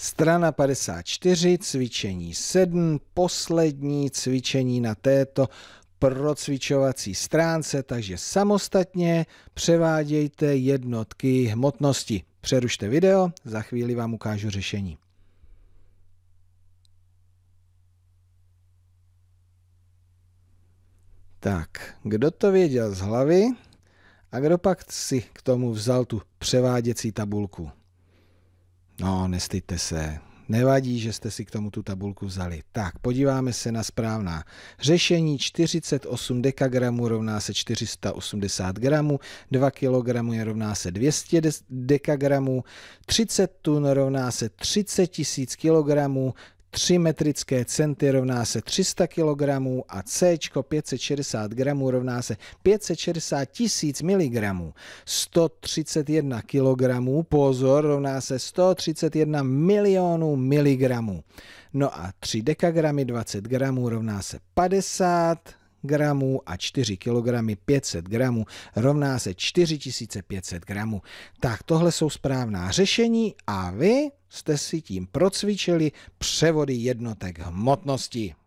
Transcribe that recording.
Strana 54, cvičení 7, poslední cvičení na této procvičovací stránce, takže samostatně převádějte jednotky hmotnosti. Přerušte video, za chvíli vám ukážu řešení. Tak, kdo to věděl z hlavy a kdo pak si k tomu vzal tu převáděcí tabulku? No, nestyďte se. Nevadí, že jste si k tomu tu tabulku vzali. Tak, podíváme se na správná. Řešení 48 dekagramů rovná se 480 gramů, 2 kg je rovná se 200 dekagramů, 30 tun rovná se 30 000 kg, 3 metrické centy rovná se 300 kg a C 560 gramů rovná se 560 tisíc miligramů. 131 kg, pozor, rovná se 131 milionů miligramů. No a 3 dekagramy 20 gramů rovná se 50 gramů a 4 kg 500 gramů rovná se 4500 gramů. Tak tohle jsou správná řešení a vy jste si tím procvičili převody jednotek hmotnosti.